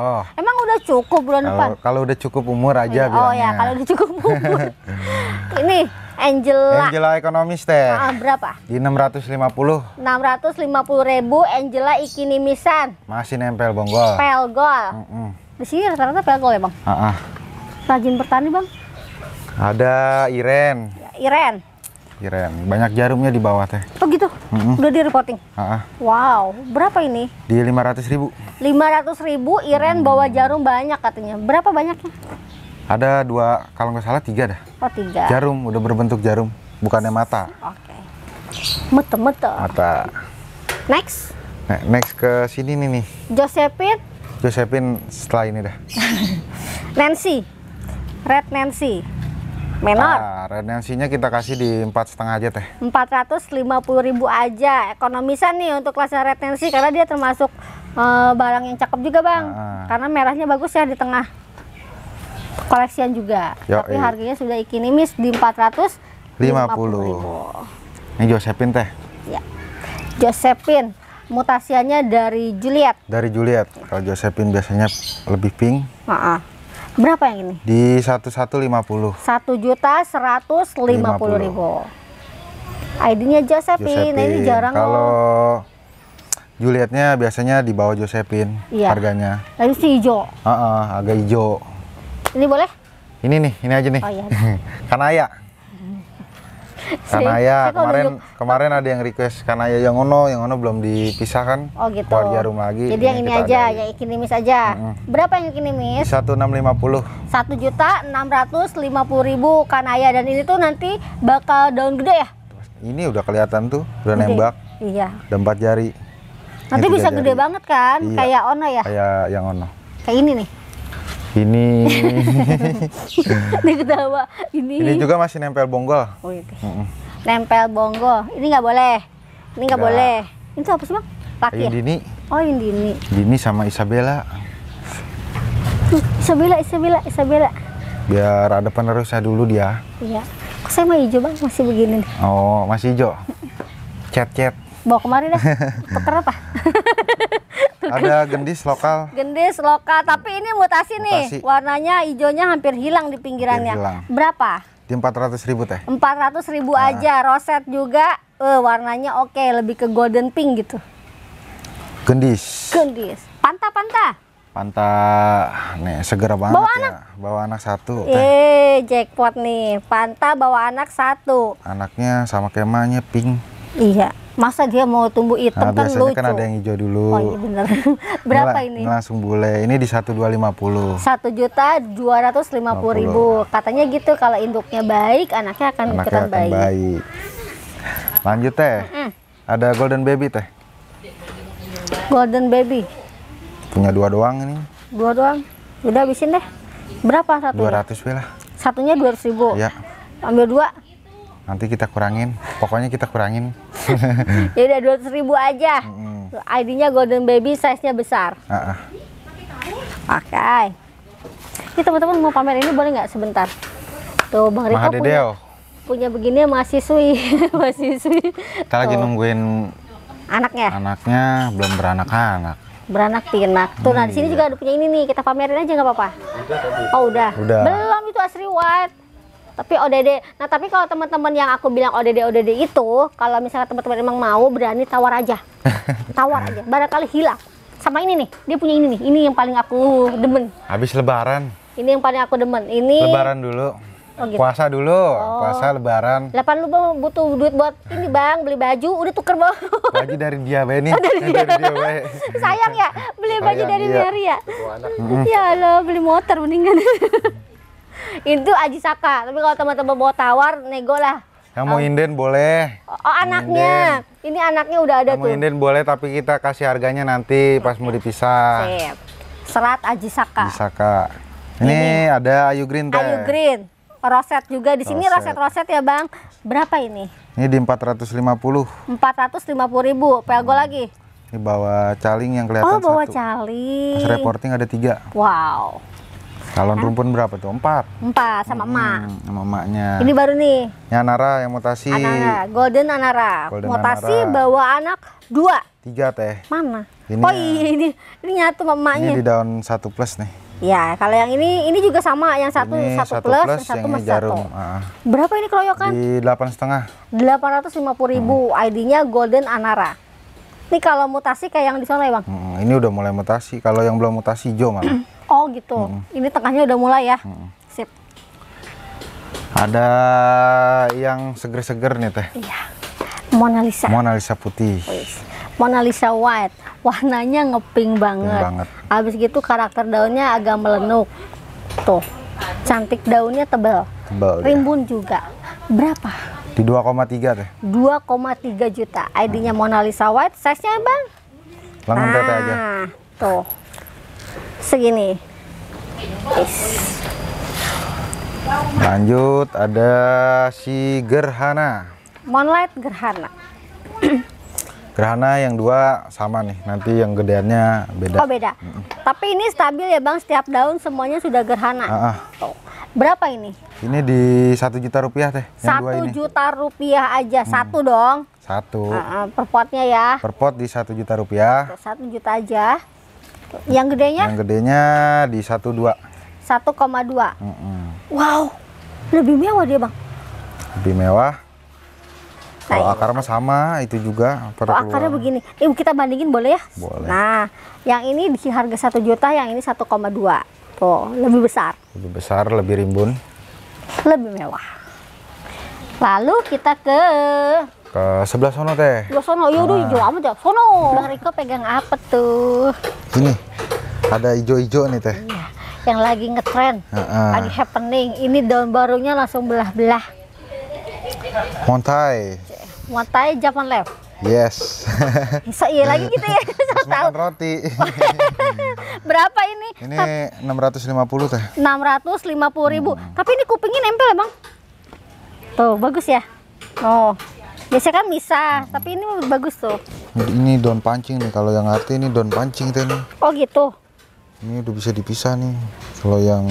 S1: Emang udah cukup bulan kalo, depan.
S2: Kalau udah cukup umur aja oh, iya. oh iya, bilangnya.
S1: ya, kalau udah cukup umur. ini Angela. Angela
S2: ekonomis teh. Nah, berapa? Di 650.
S1: 650 ribu Angela ikini misan.
S2: Masih nempel bonggol.
S1: Pelgol. Mm -mm. Di sini rata-rata pelgol ya bang? Uh -uh. Rajin bertani bang?
S2: Ada Iren. Iren. Iren banyak jarumnya di bawah teh. Oh gitu. Mm -hmm. Udah di repotting. Uh -uh.
S1: Wow, berapa ini?
S2: Di 500 ribu.
S1: 500 ribu Iren hmm. bawa jarum banyak katanya. Berapa banyaknya?
S2: Ada dua, kalau nggak salah tiga dah. Oh tiga. Jarum, udah berbentuk jarum, bukannya mata.
S1: Oke. Okay. Mete mete. Mata. Next.
S2: Nah, next ke sini nih nih.
S1: Josephine.
S2: Josephine setelah ini dah.
S1: Nancy. Red Nancy.
S2: Menor. Ah, redensinya kita kasih di empat setengah aja teh.
S1: Empat ratus lima puluh ribu aja, ekonomisan nih untuk kelas retensi karena dia termasuk e, barang yang cakep juga bang. Nah. Karena merahnya bagus ya di tengah koleksian juga. Yo, Tapi iya. harganya sudah ikinimis di empat ratus
S2: lima puluh. Ini Josephine teh.
S1: Ya, Josephine mutasiannya dari Juliet.
S2: Dari Juliet. Kalau Josephine biasanya lebih pink.
S1: Uh -uh Berapa yang ini?
S2: Di satu 1150.
S1: 1 juta 150 puluh ribu. ID-nya Josephine. Josephine. Nah, ini jarang Kalau
S2: Julietnya biasanya di bawah Josephine iya. harganya.
S1: Lalu si hijau.
S2: Uh -uh, agak hijau. Ini boleh? Ini nih, ini aja nih. Oh iya. Karena ya. Kanaya kemarin kemarin ada yang request Kanaya yang ono yang ono belum dipisahkan kan oh gitu keluar jarum lagi jadi yang ini aja yang
S1: ikan mis aja berapa yang ikan mis satu
S2: enam lima puluh
S1: satu juta enam ratus lima puluh ribu Kanaya dan ini tuh nanti bakal daun gede ya
S2: ini udah kelihatan tuh udah nembak iya udah empat jari nanti bisa gede banget kan iya. kayak ono ya kayak yang ono kayak ini nih ini
S1: ketawa ini ini juga
S2: masih nempel bonggol
S1: oh, iya. nempel bonggol ini nggak boleh ini nggak boleh ini apa sih bang laki ini ya oh ini
S2: ini sama Isabella
S1: Isabella Isabella Isabella
S2: biar ada penerusnya dulu dia
S1: iya kok saya mau hijau bang masih begini nih.
S2: oh masih hijau cet cet
S1: bawa kemari deh
S2: tuker apa ada gendis lokal.
S1: Gendis lokal, tapi ini mutasi, mutasi. nih. Warnanya hijaunya hampir hilang di pinggirannya. hilang. Berapa?
S2: Di 400 ribu teh.
S1: 400 ribu nah. aja, roset juga uh, warnanya oke, okay. lebih ke golden pink gitu.
S2: Gendis.
S1: Gendis. Panta-panta.
S2: Panta nih segera banget bawa ya. Anak. Bawa anak satu.
S1: Eh, jackpot nih. Panta bawa anak satu.
S2: Anaknya sama kemanya pink.
S1: Iya masa dia mau tumbuh hitam nah, kan biasanya kan lucu. kan ada yang
S2: hijau dulu. Oh iya
S1: bener. Berapa ini? ini? Langsung
S2: bule. Ini di satu dua lima puluh satu
S1: juta dua ratus lima puluh ribu. Katanya gitu kalau induknya baik, anaknya akan anaknya ikutan akan baik.
S2: baik. Lanjut teh. Mm -hmm. Ada golden baby teh.
S1: Golden baby.
S2: Punya dua doang ini.
S1: Dua doang. Udah habisin deh. Berapa satu ratus lah. Satunya dua ratus ribu. Ya. Ambil dua
S2: nanti kita kurangin pokoknya kita kurangin
S1: ya udah dua ribu aja mm ID-nya golden baby size nya besar uh -uh. oke okay. ini teman-teman mau pamer ini boleh nggak sebentar tuh bang Riko punya punya begini masih sui masih sui kita lagi
S2: nungguin anaknya anaknya belum beranak-anak
S1: beranak pinak tuh hmm, nah di sini iya. juga ada punya ini nih kita pamerin aja nggak apa-apa oh udah. udah belum itu asri white tapi ODD nah tapi kalau teman-teman yang aku bilang ODD ODD itu kalau misalnya teman-teman emang mau berani tawar aja tawar aja barangkali hilang sama ini nih dia punya ini nih ini yang paling aku demen
S2: habis lebaran
S1: ini yang paling aku demen ini lebaran dulu Oh, gitu. Puasa
S2: dulu, oh. puasa lebaran.
S1: Lapan lu butuh duit buat ini bang, beli baju, udah tuker bang.
S2: Baju dari dia ini. Oh, dari, dia. dari dia
S1: Sayang ya, beli Sayang, baju dari iya. Mary ya. Ya Allah, beli motor mendingan. itu Aji Saka tapi kalau teman-teman mau tawar nego lah
S2: yang mau um, inden boleh
S1: oh, oh anaknya inden. ini anaknya udah ada yang tuh mau inden
S2: boleh tapi kita kasih harganya nanti pas mau dipisah
S1: Sip. serat Aji Saka Aji
S2: Saka ini, ini ada Ayu Green teh Ayu Green
S1: roset juga di sini roset. roset ya bang berapa ini
S2: ini di 450 450
S1: ribu pelgo hmm. lagi
S2: ini bawa caling yang kelihatan Oh bawa satu.
S1: caling Mas reporting ada tiga Wow
S2: Calon kan? rumpun berapa tuh? Empat.
S1: Empat sama hmm, emak.
S2: Sama emaknya. Ini baru nih. Yang Anara yang mutasi. Anara,
S1: Golden Anara. Golden mutasi Anara. bawa anak dua.
S2: Tiga teh.
S1: Mana? Ini oh iya ini ini nyatu sama emaknya. Ini di
S2: daun satu plus nih.
S1: Ya, kalau yang ini ini juga sama, yang satu ini satu, plus, plus, yang satu yang mas jarum. satu. Ah. Berapa ini keroyokan? Di
S2: delapan setengah.
S1: Delapan ratus lima puluh ribu. Hmm. ID-nya Golden Anara. Ini kalau mutasi kayak yang di sana ya bang? Hmm,
S2: ini udah mulai mutasi. Kalau yang belum mutasi hijau malah.
S1: Oh gitu. Hmm. Ini tengahnya udah mulai ya. Hmm. Sip.
S2: Ada yang seger-seger nih teh. Iya. Mona Lisa. Mona Lisa putih.
S1: Mona Lisa white. Warnanya ngeping banget. Abis banget. Abis gitu karakter daunnya agak melenuk. Tuh. Cantik daunnya tebel. Tebel. Iya. Rimbun ya. juga. Berapa?
S2: Di 2,3 teh.
S1: 2,3 juta. ID-nya Mona Lisa white. Size-nya, Bang?
S2: Langsung nah, aja.
S1: Ah, tuh segini yes.
S2: lanjut ada si gerhana
S1: moonlight gerhana
S2: gerhana yang dua sama nih nanti yang gedeannya beda oh
S1: beda mm -mm. tapi ini stabil ya bang setiap daun semuanya sudah gerhana uh -uh. berapa ini
S2: ini di satu juta rupiah teh satu
S1: juta rupiah aja hmm. satu dong
S2: satu uh -uh,
S1: per potnya ya per
S2: pot di satu juta rupiah
S1: satu juta aja yang gedenya? Yang
S2: gedenya di 12. 1,2. Mm -mm.
S1: Wow. Lebih mewah dia, Bang. Lebih mewah. Kalau nah, akar
S2: sama itu juga. Oh, akarnya
S1: begini. Ibu kita bandingin boleh ya? Boleh. Nah, yang ini di harga 1 juta, yang ini 1,2. Tuh, lebih besar.
S2: Lebih besar, lebih rimbun.
S1: Lebih mewah. Lalu kita ke
S2: ke sebelah sono teh. Sebelah sono. iya udah ah. hijau
S1: amat ya. Sono. Bang Riko pegang apa tuh?
S2: Ini. Ada hijau-hijau nih teh. Iya.
S1: Yang lagi ngetren. Uh -uh. Lagi happening. Ini daun barunya langsung belah-belah.
S2: Montai.
S1: Montai Japan Lab.
S2: Yes. Bisa iya lagi gitu ya. makan roti.
S1: Berapa ini? Ini
S2: enam ratus lima puluh teh.
S1: Enam ratus lima puluh ribu. Hmm. Tapi ini kupingnya nempel emang Tuh bagus ya. Oh biasanya kan bisa tapi ini bagus tuh
S2: ini daun pancing nih kalau yang arti ini daun pancing teh nih oh gitu ini udah bisa dipisah nih kalau yang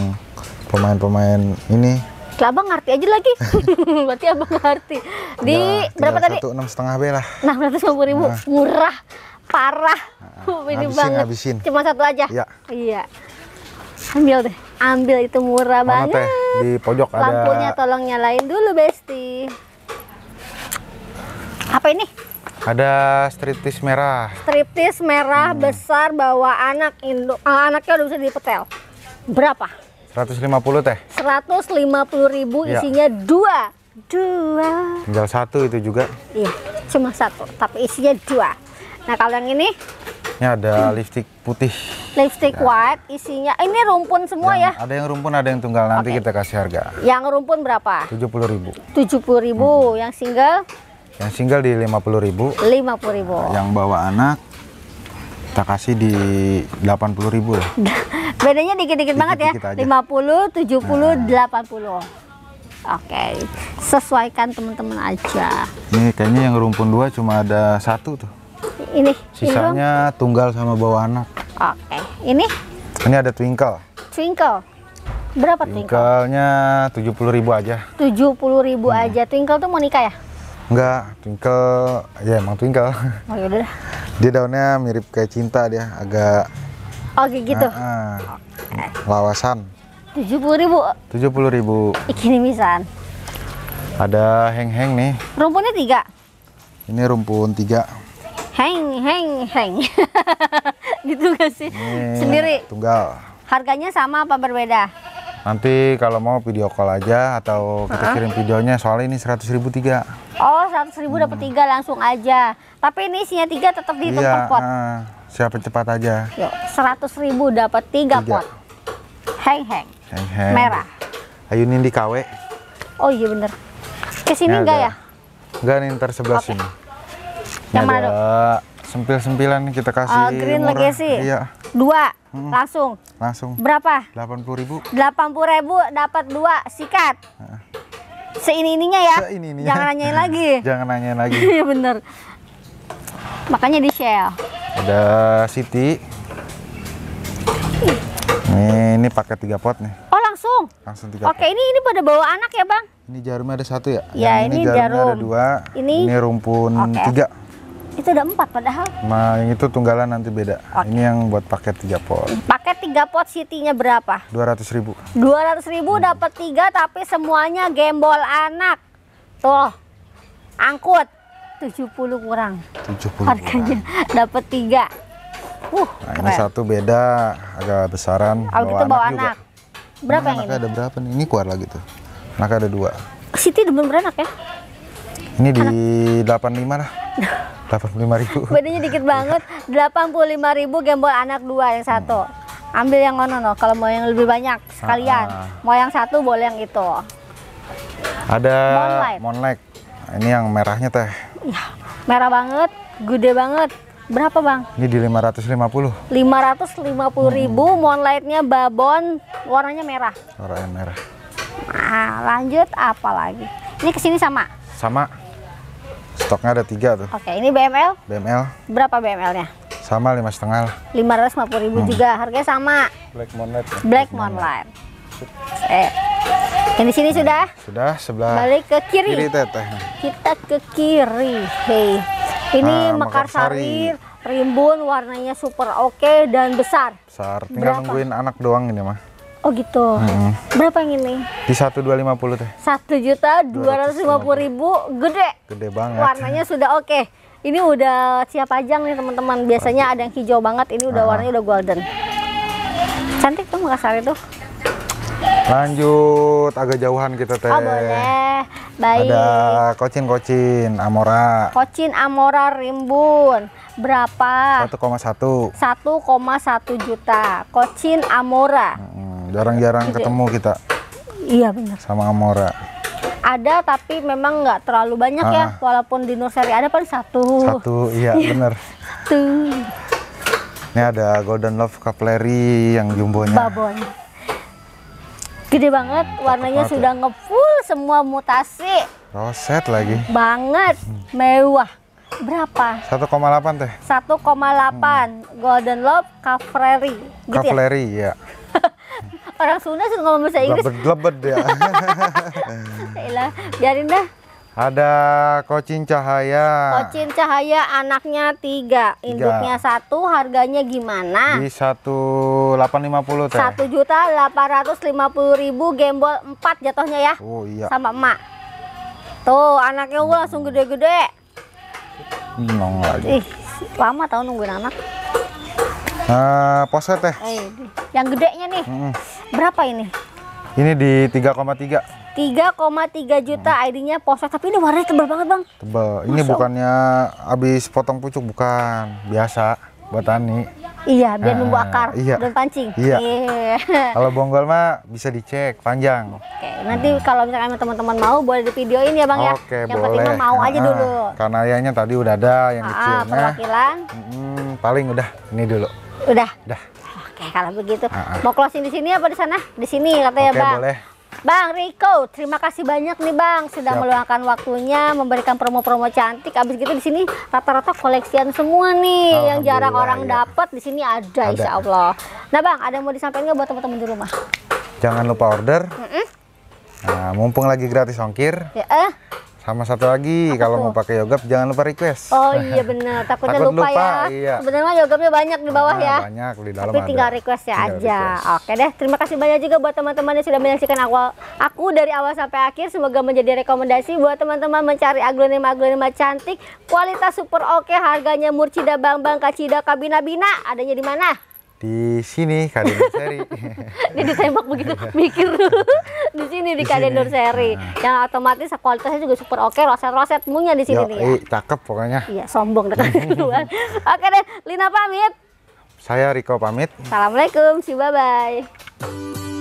S2: pemain-pemain ini
S1: lah abang ngerti aja lagi berarti abang ngerti di Udah, berapa tadi enam setengah b lah enam ratus lima ribu nah. murah parah nah, ini banget abisin. cuma satu aja ya. iya ambil deh ambil itu murah Mana banget teh?
S2: di pojok lampunya ada...
S1: tolong nyalain dulu besti apa ini?
S2: Ada striptis merah.
S1: Striptis merah hmm. besar bawa anak induk. Uh, eh, anaknya udah bisa dipetel. Berapa?
S2: 150 teh.
S1: 150 ribu ya. isinya dua. Dua.
S2: Tinggal satu itu juga.
S1: Iya, cuma satu. Tapi isinya dua. Nah kalau yang ini?
S2: Ini ada hmm. lipstick putih.
S1: Lipstick ya. white, isinya ini rumpun semua yang,
S2: ya? Ada yang rumpun, ada yang tunggal. Nanti okay. kita kasih harga.
S1: Yang rumpun berapa?
S2: Tujuh puluh ribu.
S1: Tujuh puluh ribu. Hmm. Yang single?
S2: Yang single di lima puluh ribu.
S1: lima puluh ribu. Yang
S2: bawa anak kita kasih di delapan puluh ribu lah.
S1: Bedanya dikit-dikit banget ya. dikit Lima ya. tujuh 50, 70, nah. 80. Oke, sesuaikan teman-teman aja.
S2: Ini kayaknya yang rumpun dua cuma ada satu tuh.
S1: Ini. Sisanya
S2: ini tunggal sama bawa anak.
S1: Oke, ini?
S2: Ini ada twinkle.
S1: Twinkle. Berapa twinkle?
S2: Twinklenya tujuh puluh ribu aja.
S1: Tujuh puluh ribu hmm. aja. Twinkle tuh mau nikah ya?
S2: Enggak, twinkle, ya emang twinkle. Oh ya Dia daunnya mirip kayak cinta dia, agak. Oh gitu. Uh, uh, lawasan.
S1: Tujuh puluh ribu.
S2: Tujuh puluh ribu.
S1: Ikan misan.
S2: Ada heng-heng nih. Rumpunnya tiga. Ini rumpun tiga.
S1: Heng, heng, heng. gitu gak sih?
S2: Ini Sendiri. Tunggal.
S1: Harganya sama apa berbeda?
S2: Nanti kalau mau video call aja atau kita uh -huh. kirim videonya soalnya ini 100 ribu tiga.
S1: Oh 100 ribu hmm. dapat tiga langsung aja. Tapi ini isinya tiga tetap di iya, pot.
S2: Uh, siapa cepat aja.
S1: Yuk 100 ribu dapat tiga, pot. Heng heng.
S2: Heng heng. Merah. Ayunin di KW.
S1: Oh iya bener. Kesini enggak ya?
S2: Enggak nih ntar sebelah okay. sini. Yang mana? sempil-sempilan kita kasih uh, Green murah. Legacy. Iya.
S1: Dua. Hmm. Langsung. Langsung. Berapa? Delapan Delapan puluh ribu. puluh ribu dapat dua sikat. Nah. Seini-ininya ya. Seini-ininya. Jangan nanyain lagi.
S2: Jangan nanyain lagi. Iya
S1: bener. Makanya di Shell.
S2: Ada City. Ini, ini pakai tiga pot nih.
S1: Oh langsung?
S2: Langsung tiga. Oke
S1: pot. ini ini pada bawa anak ya bang?
S2: Ini jarumnya ada satu ya? Ya ini, ini jarum. Ada dua. Ini, ini rumpun okay. tiga.
S1: Itu udah empat padahal.
S2: Nah, yang itu tunggalan nanti beda. Okay. Ini yang buat paket tiga pot.
S1: Paket tiga pot city-nya berapa?
S2: Dua ratus ribu.
S1: Dua ratus ribu hmm. dapat tiga tapi semuanya gembol anak. Tuh, angkut. 70 kurang.
S2: 70 Harganya
S1: dapat tiga. Uh, nah, ini satu
S2: beda, agak besaran. Oh, bawa itu bawa anak. Berapa nah, yang ini? ada berapa nih? Ini keluar lagi tuh. Anaknya ada dua.
S1: Siti demen beranak ya?
S2: Ini di 85 lah. 85 ribu.
S1: Bedanya dikit banget. 85 ribu gembol anak dua yang satu. Hmm. Ambil yang ono no. Kalau mau yang lebih banyak ah, sekalian. Ah, Mau yang satu boleh yang itu.
S2: Ada Monlek. Ini yang merahnya teh.
S1: Ya, merah banget, gede banget. Berapa bang?
S2: Ini di 550.
S1: 550 hmm. ribu. Monlightnya babon, warnanya merah.
S2: Warnanya merah.
S1: Nah, lanjut apa lagi? Ini kesini sama?
S2: Sama. Stoknya ada tiga tuh.
S1: Oke, ini BML? BML. Berapa BML-nya?
S2: Sama lima setengah
S1: Lima ratus lima puluh ribu hmm. juga, harganya sama.
S2: Black Moonlight. Ya?
S1: Black Moonlight. Eh, yang di sini sudah?
S2: Sudah sebelah. Balik ke kiri. Kiri teteh.
S1: Kita ke kiri. Hei, ini nah, Mekarsari. Mekarsari, rimbun, warnanya super oke okay dan besar.
S2: Besar. Tinggal Berapa? nungguin anak doang ini mah.
S1: Oh gitu. Hmm. Berapa yang ini?
S2: Di satu dua lima puluh teh.
S1: Satu juta dua ratus lima puluh ribu, gede.
S2: Gede banget. Warnanya
S1: sudah oke. Okay. Ini udah siap ajang nih teman-teman. Biasanya ada yang hijau banget, ini udah ah. warnanya udah golden. Cantik tuh Makassar itu.
S2: Lanjut agak jauhan kita teh. Oh boleh. Baik. Ada kocin-kocin Amora.
S1: Kocin Amora Rimbun. Berapa? 1,1.
S2: 1,1
S1: juta. Kocin Amora.
S2: Hmm jarang-jarang iya. ketemu kita. Iya benar. Sama Amora.
S1: Ada tapi memang nggak terlalu banyak ya. ah. ya, walaupun di ada paling satu. Satu, iya, iya. benar.
S2: Ini ada Golden Love Capillary yang jumbonya.
S1: Babon. Gede banget, hmm, warnanya banget sudah ya. ngefull semua mutasi.
S2: Roset lagi.
S1: Banget, mewah. Berapa?
S2: 1,8 teh.
S1: 1,8 hmm. Golden Love capillary Gitu
S2: ya. ya.
S1: orang Sunda sih ngomong bahasa Inggris.
S2: Lebet-lebet ya. Ilah, biarin dah. Ada Kocin Cahaya.
S1: Kocin Cahaya anaknya tiga, induknya satu, harganya gimana? Di
S2: satu delapan lima puluh Satu
S1: juta delapan ratus lima puluh ribu, gembol empat jatuhnya ya. Oh iya. Sama emak. Tuh anaknya gue langsung gede-gede.
S2: Nong lagi. Ih,
S1: lama tau nungguin anak.
S2: Uh, poset teh.
S1: Eh, yang gedenya nih. -hmm. Berapa ini?
S2: Ini di 3,3.
S1: 3,3 juta hmm. ID-nya poset, tapi ini warnanya tebal banget, Bang.
S2: Tebal. Ini Masuk. bukannya habis potong pucuk bukan, biasa buat tani.
S1: Iya, biar eh, nunggu uh, akar iya. dan pancing. Iya. Yeah.
S2: kalau bonggol mah bisa dicek panjang.
S1: Oke, nanti hmm. kalau misalkan teman-teman mau boleh di videoin ya Bang okay, ya. Oke, Yang boleh. penting mau uh, aja dulu.
S2: Karena ayahnya tadi udah ada yang ah, kecilnya. perwakilan. Hmm, paling udah ini dulu. Udah. Udah.
S1: Oke, kalau begitu uh -uh. mau closing di sini apa di sana? Di sini katanya, okay, Bang. boleh. Bang Rico terima kasih banyak nih Bang sudah Siap. meluangkan waktunya memberikan promo-promo cantik. Habis gitu di sini rata-rata koleksian semua nih yang jarang orang iya. dapat di sini ada, ada Insya Allah. Nah Bang, ada yang mau disampaikan nggak buat teman-teman di rumah?
S2: Jangan lupa order. Mm -mm. Nah, mumpung lagi gratis ongkir. Ya, eh. Sama satu lagi Apa kalau tuh? mau pakai yogurt jangan lupa request. Oh iya
S1: benar, takutnya Takut lupa, ya. lupa ya. Iya. Sebenarnya yogurtnya banyak di bawah ah, ya.
S2: Banyak di dalam. Tapi tinggal
S1: request ya tinggal aja. Request. Oke deh, terima kasih banyak juga buat teman-teman yang sudah menyaksikan awal aku dari awal sampai akhir. Semoga menjadi rekomendasi buat teman-teman mencari aglonema-aglonema cantik, kualitas super oke, harganya murcida bang-bang kacida kabina-bina. Adanya di mana?
S2: di sini kalender Seri.
S1: jadi ditembak begitu mikir di sini di, di Seri. Nah. Yang otomatis kualitasnya juga super oke, roset-roset punya di sini Yo, nih ya.
S2: cakep pokoknya.
S1: Iya, sombong dekat duluan. oke deh, Lina pamit.
S2: Saya Riko pamit.
S1: Assalamualaikum, si bye-bye.